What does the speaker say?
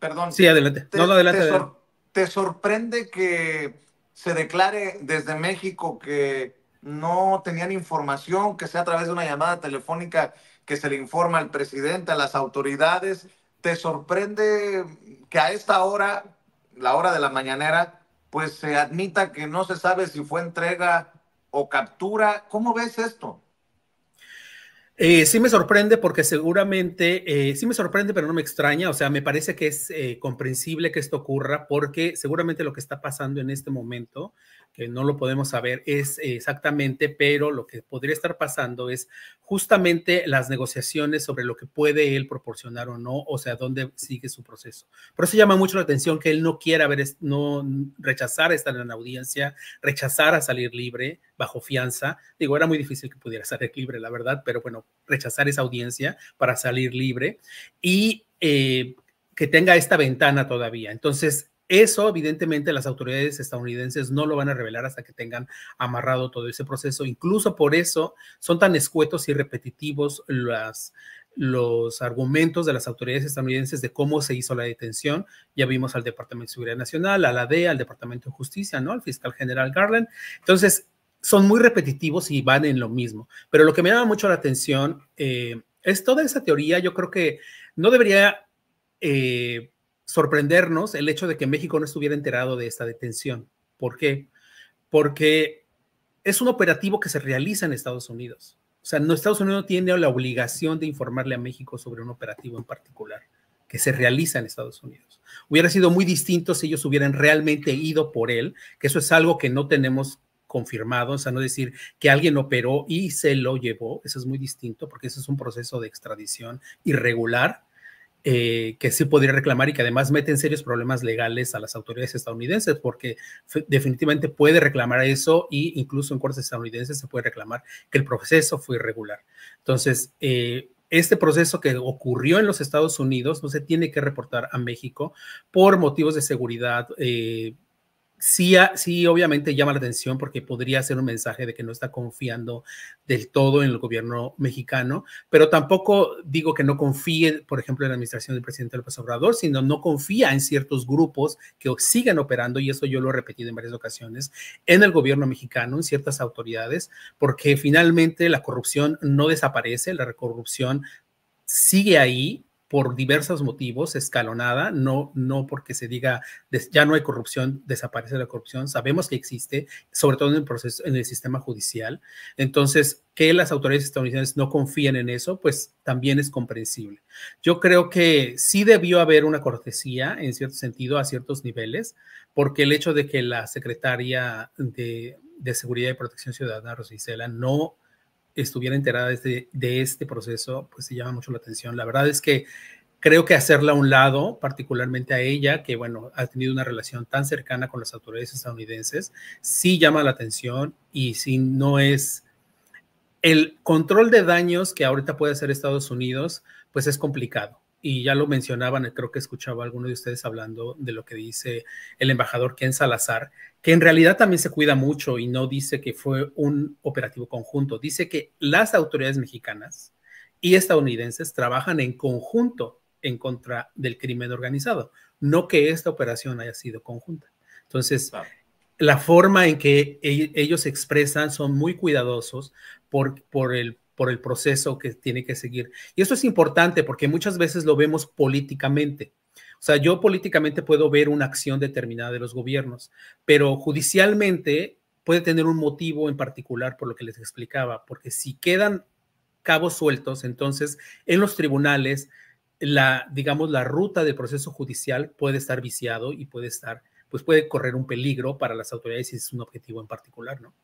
Perdón. Sí, adelante. Te, ¿Te sorprende que se declare desde México que no tenían información, que sea a través de una llamada telefónica que se le informa al presidente, a las autoridades? ¿Te sorprende que a esta hora, la hora de la mañanera, pues se admita que no se sabe si fue entrega o captura? ¿Cómo ves esto? Eh, sí me sorprende porque seguramente, eh, sí me sorprende, pero no me extraña, o sea, me parece que es eh, comprensible que esto ocurra porque seguramente lo que está pasando en este momento que no lo podemos saber es exactamente, pero lo que podría estar pasando es justamente las negociaciones sobre lo que puede él proporcionar o no, o sea, dónde sigue su proceso. Por eso llama mucho la atención que él no quiera ver, no rechazar estar en la audiencia, rechazar a salir libre bajo fianza. Digo, era muy difícil que pudiera salir libre, la verdad, pero bueno, rechazar esa audiencia para salir libre y eh, que tenga esta ventana todavía. Entonces, eso, evidentemente, las autoridades estadounidenses no lo van a revelar hasta que tengan amarrado todo ese proceso. Incluso por eso son tan escuetos y repetitivos los argumentos de las autoridades estadounidenses de cómo se hizo la detención. Ya vimos al Departamento de Seguridad Nacional, a la DEA, al Departamento de Justicia, ¿no? Al fiscal general Garland. Entonces, son muy repetitivos y van en lo mismo. Pero lo que me llama mucho la atención eh, es toda esa teoría. Yo creo que no debería eh, sorprendernos el hecho de que México no estuviera enterado de esta detención. ¿Por qué? Porque es un operativo que se realiza en Estados Unidos. O sea, no, Estados Unidos tiene la obligación de informarle a México sobre un operativo en particular que se realiza en Estados Unidos. Hubiera sido muy distinto si ellos hubieran realmente ido por él, que eso es algo que no tenemos confirmado, o sea, no decir que alguien operó y se lo llevó, eso es muy distinto porque eso es un proceso de extradición irregular eh, que sí podría reclamar y que además mete en serios problemas legales a las autoridades estadounidenses, porque definitivamente puede reclamar eso e incluso en cortes estadounidenses se puede reclamar que el proceso fue irregular. Entonces, eh, este proceso que ocurrió en los Estados Unidos no se tiene que reportar a México por motivos de seguridad. Eh, sí, obviamente llama la atención porque podría ser un mensaje de que no está confiando del todo en el gobierno mexicano, pero tampoco digo que no confíe, por ejemplo, en la administración del presidente López Obrador, sino no confía en ciertos grupos que siguen operando, y eso yo lo he repetido en varias ocasiones, en el gobierno mexicano, en ciertas autoridades, porque finalmente la corrupción no desaparece, la corrupción sigue ahí, por diversos motivos, escalonada, no, no porque se diga ya no hay corrupción, desaparece la corrupción, sabemos que existe, sobre todo en el proceso, en el sistema judicial. Entonces, que las autoridades estadounidenses no confíen en eso, pues también es comprensible. Yo creo que sí debió haber una cortesía, en cierto sentido, a ciertos niveles, porque el hecho de que la secretaria de, de Seguridad y Protección Ciudadana, Rosicela, no estuviera enterada de este, este proceso, pues se llama mucho la atención. La verdad es que creo que hacerla a un lado, particularmente a ella, que bueno, ha tenido una relación tan cercana con las autoridades estadounidenses, sí llama la atención y si no es el control de daños que ahorita puede hacer Estados Unidos, pues es complicado y ya lo mencionaban, eh, creo que escuchaba a alguno de ustedes hablando de lo que dice el embajador Ken Salazar, que en realidad también se cuida mucho y no dice que fue un operativo conjunto, dice que las autoridades mexicanas y estadounidenses trabajan en conjunto en contra del crimen organizado, no que esta operación haya sido conjunta. Entonces, la forma en que e-, ellos expresan son muy cuidadosos por, por el por el proceso que tiene que seguir. Y eso es importante porque muchas veces lo vemos políticamente. O sea, yo políticamente puedo ver una acción determinada de los gobiernos, pero judicialmente puede tener un motivo en particular por lo que les explicaba, porque si quedan cabos sueltos, entonces en los tribunales la digamos la ruta del proceso judicial puede estar viciado y puede estar pues puede correr un peligro para las autoridades si es un objetivo en particular, ¿no?